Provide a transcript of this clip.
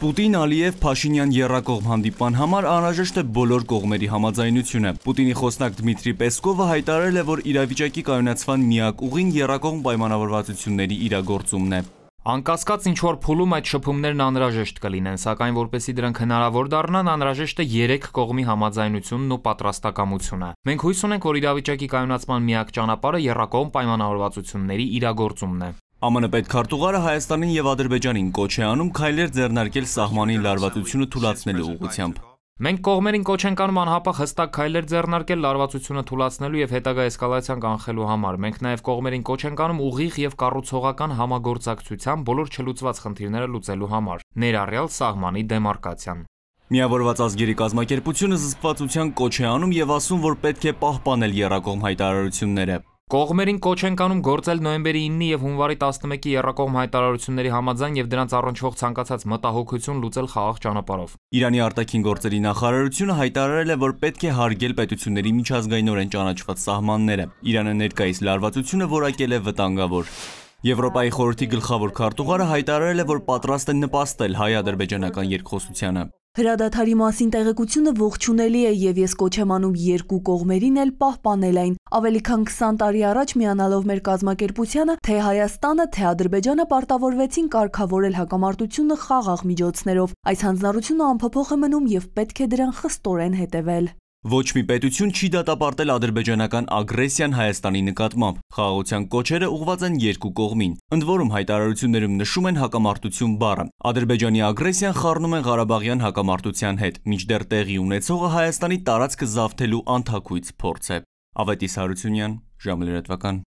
Պուտին, Ալիև, Փաշինյան երրակողմ հանդիպման համար անհրաժեշտ է բոլոր կողմերի համաձայնությունը։ Պուտինի խոսնակ Դմիտրի Պեսկովը հայտարարել է, որ իրավիճակի կայունացման միակ ուղին երրակողմ պայմանավորվածությունների իրագործումն է։ Անկասկած ինչ որ փուլում այդ շփումներն անհրաժեշտ կլինեն, սակայն որպեսի դրանք հնարավոր դառնան, անհրաժեշտ է երեք կողմի համաձայնությունն ու պատրաստակամությունը։ Մենք հույս ունենք, որ իրավիճակի կայունացման միակ ճանապարհը երկկողմ պայմանավորվածությունների իրագործումն է։ ԱՄՆ պետքարտուղարը Հայաստանին եւ Ադրբեջանին կոչ է անում քայլեր ձեռնարկել սահմանի լարվածությունը թուլացնելու ուղղությամբ։ Մենք կողմերին կոչ ենք անում անհապաղ հստակ քայլեր ձեռնարկել լարվածությունը թուլացնելու եւ հետագա էսկալացիան կանխելու համար։ Մենք նաեւ կողմերին կոչ ենք անում ուղիղ եւ կառուցողական համագործակցության բոլոր չլուծված խնդիրները լուծելու համար, ներառյալ սահմանի դեմարկացիան։ Միավորված ազգերի կազմակերպությունը զսպվածության կոչ է անում եւ ասում, որ պետք է պահպանել երրակողմ հայտարարությունները։ Կողմերին կոչ ենք անում գործել նոյեմբերի 9-ի եւ հունվարի 11-ի եռակողմ հայտարարությունների համաձայն եւ դրանց առնչվող ցանկացած մտահոգություն լուծել խաղաղ ճանապարհով։ Իրանի արտաքին գործերի նախարարությունը հայտարարել է, որ պետք է հարգել պետությունների միջազգայինորեն ճանաչված սահմանները։ Իրանը ներկայիս լարվածությունը որակել է վտանգավոր։ Եվրոպայի խորհրդի գլխավոր քարտուղարը հայտարարել է, որ պատրաստ է նպաստել հայ-ադրբեջանական երկխոսությանը։ Հրադադարի մասին տեղեկությունը ողջունելի է եւ ես կոչ եմ անում երկու կողմերին էլ պահպանել այն։ Ավելի քան 20 տարի առաջ միանալով մեր կազմակերպությանը, թե Հայաստանը, թե Ադրբեջանը պարտավորվեցին կարգավորել հակամարտությունը խաղաղ միջոցներով։ Այս հանձնառությունը անփոփոխ է մնում եւ պետք է դրան խստորեն հետեւել։ Ոչ մի պետություն չի դատապարտել ադրբեջանական ագրեսիան Հայաստանի նկատմամբ։ Խաղաղության կոչերը ուղված են երկու կողմին։ Ընդ որում հայտարարություններում նշում են հակամարտություն բառը։ Ադրբեջանի ագրեսիան խառնում է Ղարաբաղյան հակամարտության հետ, միջդեռ տեղի ունեցողը Հայաստանի տարածքը զավթելու անթակույց փորձ է։ Ավետիս Հարությունյան, ժամլերատվական